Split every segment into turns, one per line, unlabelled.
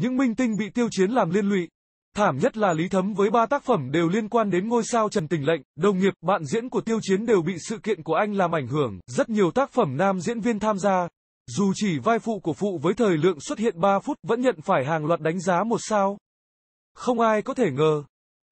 Những minh tinh bị tiêu chiến làm liên lụy. Thảm nhất là Lý Thấm với ba tác phẩm đều liên quan đến ngôi sao Trần Tình Lệnh, đồng nghiệp, bạn diễn của Tiêu Chiến đều bị sự kiện của anh làm ảnh hưởng, rất nhiều tác phẩm nam diễn viên tham gia. Dù chỉ vai phụ của phụ với thời lượng xuất hiện 3 phút vẫn nhận phải hàng loạt đánh giá một sao. Không ai có thể ngờ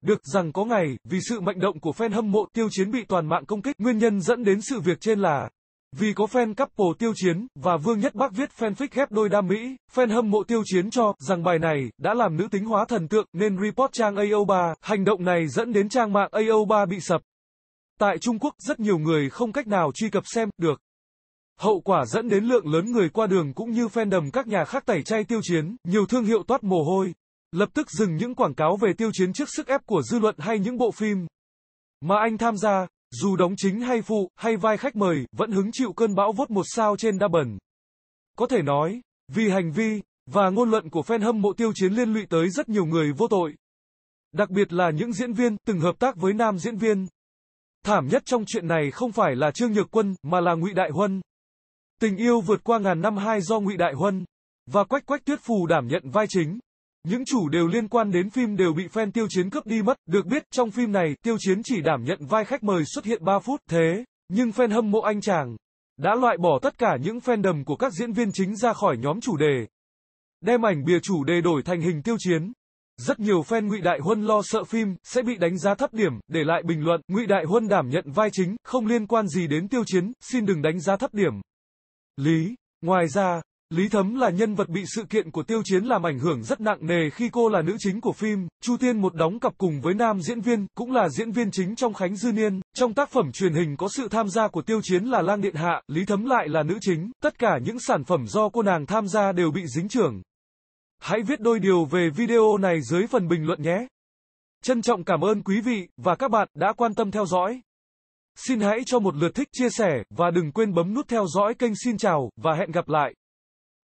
được rằng có ngày, vì sự mạnh động của fan hâm mộ Tiêu Chiến bị toàn mạng công kích, nguyên nhân dẫn đến sự việc trên là vì có fan couple tiêu chiến, và Vương Nhất Bắc viết fanfic ghép đôi đam mỹ, fan hâm mộ tiêu chiến cho rằng bài này đã làm nữ tính hóa thần tượng nên report trang AO3, hành động này dẫn đến trang mạng AO3 bị sập. Tại Trung Quốc, rất nhiều người không cách nào truy cập xem được. Hậu quả dẫn đến lượng lớn người qua đường cũng như fandom các nhà khác tẩy chay tiêu chiến, nhiều thương hiệu toát mồ hôi, lập tức dừng những quảng cáo về tiêu chiến trước sức ép của dư luận hay những bộ phim mà anh tham gia. Dù đóng chính hay phụ, hay vai khách mời, vẫn hứng chịu cơn bão vốt một sao trên đa bẩn. Có thể nói, vì hành vi, và ngôn luận của fan hâm mộ tiêu chiến liên lụy tới rất nhiều người vô tội. Đặc biệt là những diễn viên từng hợp tác với nam diễn viên. Thảm nhất trong chuyện này không phải là Trương Nhược Quân, mà là Ngụy Đại Huân. Tình yêu vượt qua ngàn năm hai do Ngụy Đại Huân và Quách Quách Tuyết Phù đảm nhận vai chính. Những chủ đều liên quan đến phim đều bị fan Tiêu Chiến cướp đi mất. Được biết, trong phim này, Tiêu Chiến chỉ đảm nhận vai khách mời xuất hiện 3 phút. Thế, nhưng fan hâm mộ anh chàng đã loại bỏ tất cả những fan đầm của các diễn viên chính ra khỏi nhóm chủ đề. Đem ảnh bìa chủ đề đổi thành hình Tiêu Chiến. Rất nhiều fan Ngụy Đại Huân lo sợ phim sẽ bị đánh giá thấp điểm, để lại bình luận, Ngụy Đại Huân đảm nhận vai chính, không liên quan gì đến Tiêu Chiến, xin đừng đánh giá thấp điểm. Lý, ngoài ra, Lý Thấm là nhân vật bị sự kiện của Tiêu Chiến làm ảnh hưởng rất nặng nề khi cô là nữ chính của phim. Chu Tiên một đóng cặp cùng với nam diễn viên, cũng là diễn viên chính trong Khánh Dư Niên. Trong tác phẩm truyền hình có sự tham gia của Tiêu Chiến là Lang Điện Hạ, Lý Thấm lại là nữ chính. Tất cả những sản phẩm do cô nàng tham gia đều bị dính trưởng. Hãy viết đôi điều về video này dưới phần bình luận nhé. Trân trọng cảm ơn quý vị và các bạn đã quan tâm theo dõi. Xin hãy cho một lượt thích chia sẻ và đừng quên bấm nút theo dõi kênh xin chào và hẹn gặp lại.